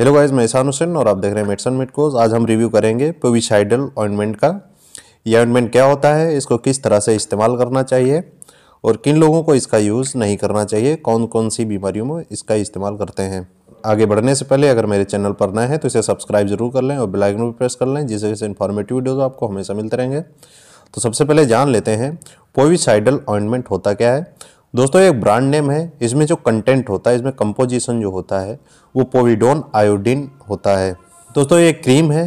hello guys मैं ईशान हुसैन और आप देख रहे हैं मेडसन मेडकोज आज हम रिव्यू करेंगे पोविशाइडल ऑइंटमेंट का ये ऑइंटमेंट क्या होता है इसको किस तरह से इस्तेमाल करना चाहिए और किन लोगों को इसका यूज़ नहीं करना चाहिए कौन कौन सी बीमारियों में इसका इस्तेमाल करते हैं आगे बढ़ने से पहले अगर मेरे चैनल पर नए हैं तो इसे सब्सक्राइब जरूर कर लें और बेलाइकन भी प्रेस कर लें जिससे जैसे इन्फॉर्मेटिव वीडियोज़ आपको हमेशा मिलते रहेंगे तो सबसे पहले जान लेते हैं पोविसाइडल ऑइंटमेंट होता क्या है दोस्तों एक ब्रांड नेम है इसमें जो कंटेंट होता है इसमें कंपोजिशन जो होता है वो पोविडोन आयोडीन होता है दोस्तों ये क्रीम है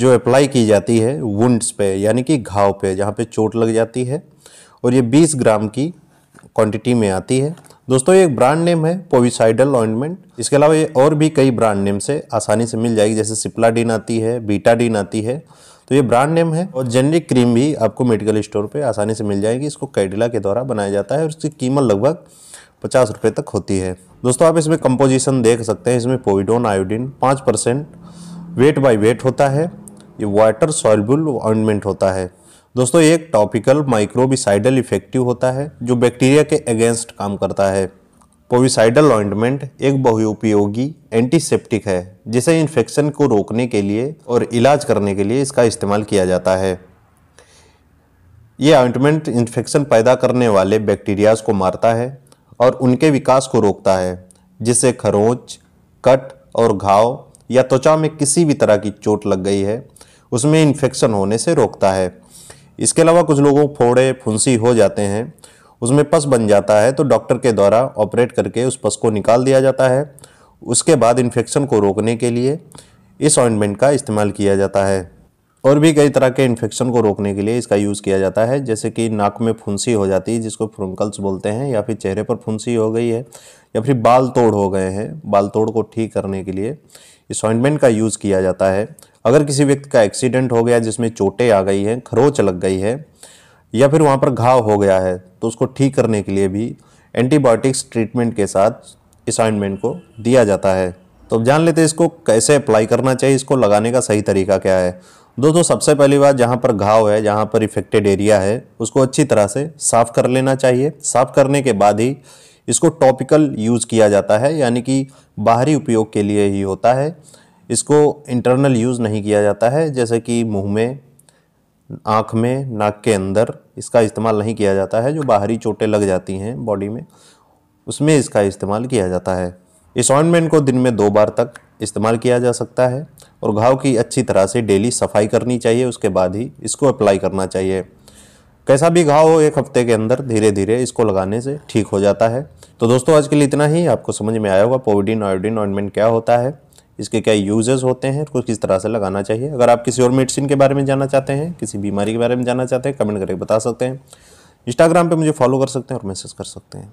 जो अप्लाई की जाती है वुंड्स पे यानी कि घाव पे जहाँ पे चोट लग जाती है और ये 20 ग्राम की क्वांटिटी में आती है दोस्तों ये एक ब्रांड नेम है पोविसाइडल ऑइंटमेंट इसके अलावा ये और भी कई ब्रांड नेम से आसानी से मिल जाएगी जैसे सिप्लाडीन आती है बीटाडीन आती है तो ये ब्रांड नेम है और जेनरिक क्रीम भी आपको मेडिकल स्टोर पर आसानी से मिल जाएगी इसको कैडिला के द्वारा बनाया जाता है और इसकी कीमत लगभग पचास रुपये तक होती है दोस्तों आप इसमें कंपोजिशन देख सकते हैं इसमें पोविडोन आयोडीन पाँच परसेंट वेट बाई वेट होता है ये वाटर सॉल्युबल ऑइंटमेंट होता है दोस्तों ये एक टॉपिकल माइक्रोबिसाइडल इफेक्टिव होता है जो बैक्टीरिया के अगेंस्ट काम करता है पोविसाइडल ऑइंटमेंट एक बहुउपयोगी एंटीसेप्टिक है जिसे इन्फेक्शन को रोकने के लिए और इलाज करने के लिए इसका इस्तेमाल किया जाता है ये ऑइंटमेंट इन्फेक्शन पैदा करने वाले बैक्टीरियाज को मारता है और उनके विकास को रोकता है जिससे खरोंच कट और घाव या त्वचा में किसी भी तरह की चोट लग गई है उसमें इन्फेक्शन होने से रोकता है इसके अलावा कुछ लोगों फोड़े फुंसी हो जाते हैं उसमें पस बन जाता है तो डॉक्टर के द्वारा ऑपरेट करके उस पस को निकाल दिया जाता है उसके बाद इन्फेक्शन को रोकने के लिए इस ऑइंटमेंट का इस्तेमाल किया जाता है और भी कई तरह के इन्फेक्शन को रोकने के लिए इसका यूज़ किया जाता है जैसे कि नाक में फुंसी हो जाती है जिसको फ्रंकल्स बोलते हैं या फिर चेहरे पर फुंसी हो गई है या फिर बाल तोड़ हो गए हैं बाल तोड़ को ठीक करने के लिए इस ऑइंटमेंट का यूज़ किया जाता है अगर किसी व्यक्ति का एक्सीडेंट हो गया जिसमें चोटें आ गई हैं खरोच लग गई है या फिर वहाँ पर घाव हो गया है तो उसको ठीक करने के लिए भी एंटीबायोटिक्स ट्रीटमेंट के साथ इस ऑइंटमेंट को दिया जाता है तो अब जान लेते हैं इसको कैसे अप्लाई करना चाहिए इसको लगाने का सही तरीका क्या है दोस्तों सबसे पहली बात जहाँ पर घाव है जहाँ पर इफेक्टेड एरिया है उसको अच्छी तरह से साफ़ कर लेना चाहिए साफ़ करने के बाद ही इसको टॉपिकल यूज़ किया जाता है यानी कि बाहरी उपयोग के लिए ही होता है इसको इंटरनल यूज़ नहीं किया जाता है जैसे कि मुँह में आँख में नाक के अंदर इसका इस्तेमाल नहीं किया जाता है जो बाहरी चोटें लग जाती हैं बॉडी में उसमें इसका इस्तेमाल किया जाता है इस ऑइंटमेंट को दिन में दो बार तक इस्तेमाल किया जा सकता है और घाव की अच्छी तरह से डेली सफाई करनी चाहिए उसके बाद ही इसको अप्लाई करना चाहिए कैसा भी घाव हो एक हफ्ते के अंदर धीरे धीरे इसको लगाने से ठीक हो जाता है तो दोस्तों आज के लिए इतना ही आपको समझ में आया होगा पोविडिन आयोडिन ऑइनमेंट क्या होता है इसके क्या यूजेस होते हैं उसको किस तरह से लगाना चाहिए अगर आप किसी और मेडिसिन के बारे में जानना चाहते हैं किसी बीमारी के बारे में जानना चाहते हैं कमेंट करके बता सकते हैं इंस्टाग्राम पर मुझे फॉलो कर सकते हैं और मैसेज कर सकते हैं